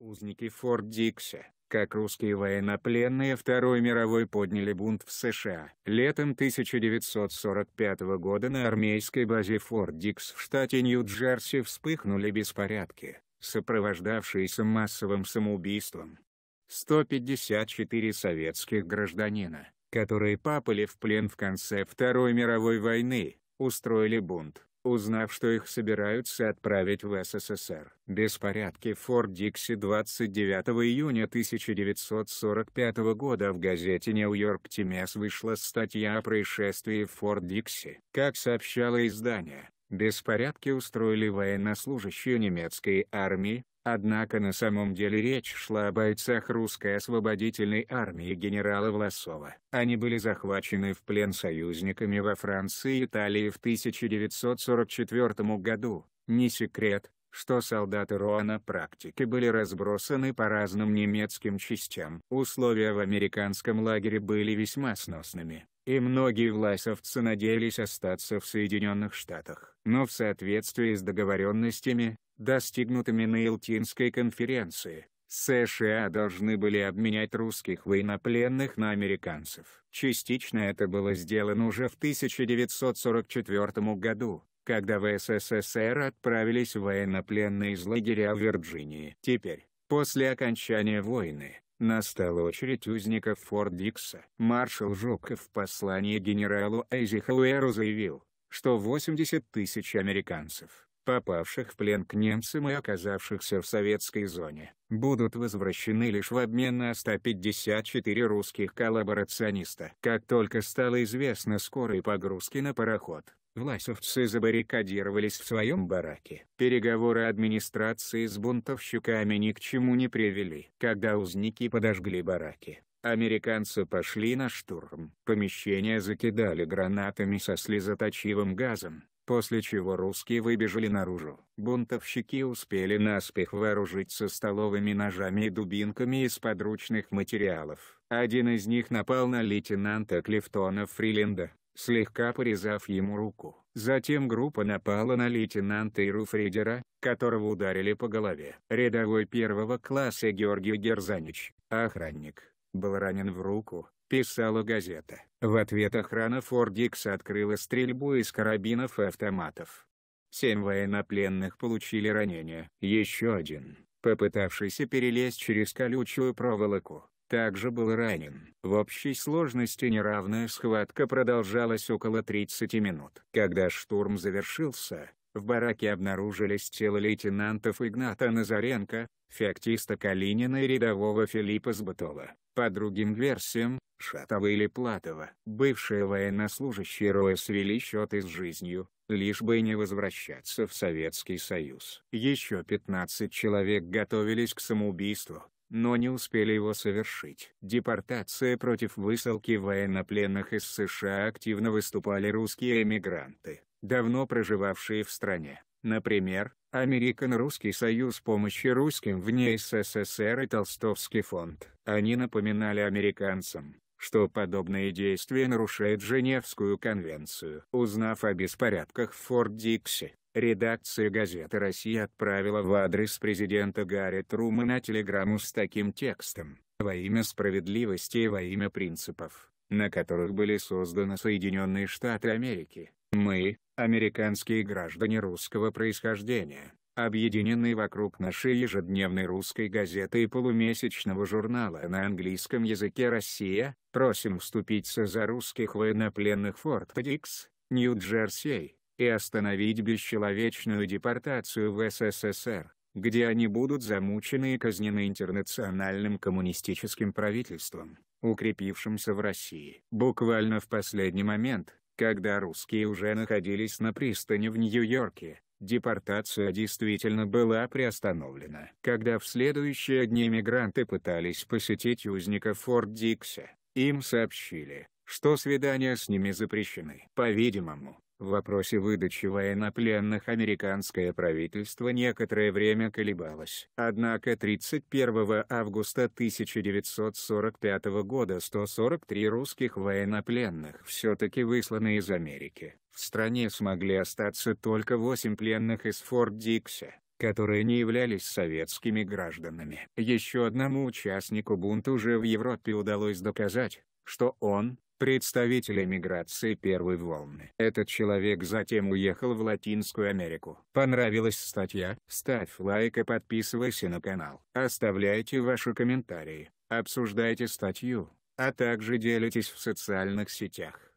Узники Форт Дикси, как русские военнопленные Второй мировой подняли бунт в США. Летом 1945 года на армейской базе Форт Дикс в штате Нью-Джерси вспыхнули беспорядки, сопровождавшиеся массовым самоубийством. 154 советских гражданина, которые попали в плен в конце Второй мировой войны, устроили бунт узнав, что их собираются отправить в СССР. Беспорядки в Форт-Дикси 29 июня 1945 года в газете «Нью-Йорк Тимес» вышла статья о происшествии в Форт-Дикси. Как сообщало издание, беспорядки устроили военнослужащие немецкой армии, Однако на самом деле речь шла о бойцах русской освободительной армии генерала Власова. Они были захвачены в плен союзниками во Франции и Италии в 1944 году. Не секрет, что солдаты Руана практики были разбросаны по разным немецким частям. Условия в американском лагере были весьма сносными, и многие власовцы надеялись остаться в Соединенных Штатах. Но в соответствии с договоренностями, достигнутыми на Илтинской конференции, США должны были обменять русских военнопленных на американцев. Частично это было сделано уже в 1944 году, когда в СССР отправились военнопленные из лагеря в Вирджинии. Теперь, после окончания войны, настала очередь узников Форт Дикса. Маршал Жуков в послании генералу Эйзихауэру заявил, что 80 тысяч американцев, попавших в плен к немцам и оказавшихся в советской зоне, будут возвращены лишь в обмен на 154 русских коллаборациониста. Как только стало известно скорой погрузки на пароход, Власовцы забаррикадировались в своем бараке. Переговоры администрации с бунтовщиками ни к чему не привели. Когда узники подожгли бараки, Американцы пошли на штурм. Помещение закидали гранатами со слезоточивым газом, после чего русские выбежали наружу. Бунтовщики успели наспех вооружиться столовыми ножами и дубинками из подручных материалов. Один из них напал на лейтенанта Клифтона Фриленда, слегка порезав ему руку. Затем группа напала на лейтенанта Иру Фридера, которого ударили по голове. Рядовой первого класса Георгий Герзанич, охранник, был ранен в руку, писала газета. В ответ охрана Фордикса открыла стрельбу из карабинов и автоматов. Семь военнопленных получили ранения. Еще один, попытавшийся перелезть через колючую проволоку, также был ранен. В общей сложности неравная схватка продолжалась около 30 минут. Когда штурм завершился, в бараке обнаружились тела лейтенантов Игната Назаренко, феоктиста Калинина и рядового Филиппа Сбатова. По другим версиям, Шатова или Платова, бывшие военнослужащие Роя свели счеты с жизнью, лишь бы не возвращаться в Советский Союз. Еще 15 человек готовились к самоубийству но не успели его совершить. Депортация против высылки военнопленных из США активно выступали русские эмигранты, давно проживавшие в стране. Например, Американ-Русский союз помощи русским вне СССР и Толстовский фонд. Они напоминали американцам, что подобные действия нарушают Женевскую конвенцию. Узнав о беспорядках в Форт-Дикси, Редакция газеты «Россия» отправила в адрес президента Гарри Трумэна телеграмму с таким текстом «Во имя справедливости и во имя принципов, на которых были созданы Соединенные Штаты Америки, мы, американские граждане русского происхождения, объединенные вокруг нашей ежедневной русской газеты и полумесячного журнала на английском языке «Россия», просим вступиться за русских военнопленных Форт Дикс, Нью-Джерси, и остановить бесчеловечную депортацию в СССР, где они будут замучены и казнены интернациональным коммунистическим правительством, укрепившимся в России. Буквально в последний момент, когда русские уже находились на пристани в Нью-Йорке, депортация действительно была приостановлена. Когда в следующие дни мигранты пытались посетить узников Форт Дикса, им сообщили, что свидания с ними запрещены. По-видимому, в вопросе выдачи военнопленных американское правительство некоторое время колебалось. Однако 31 августа 1945 года 143 русских военнопленных все-таки высланы из Америки. В стране смогли остаться только 8 пленных из Форт Дикса которые не являлись советскими гражданами. Еще одному участнику бунта уже в Европе удалось доказать, что он – представитель эмиграции первой волны. Этот человек затем уехал в Латинскую Америку. Понравилась статья? Ставь лайк и подписывайся на канал. Оставляйте ваши комментарии, обсуждайте статью, а также делитесь в социальных сетях.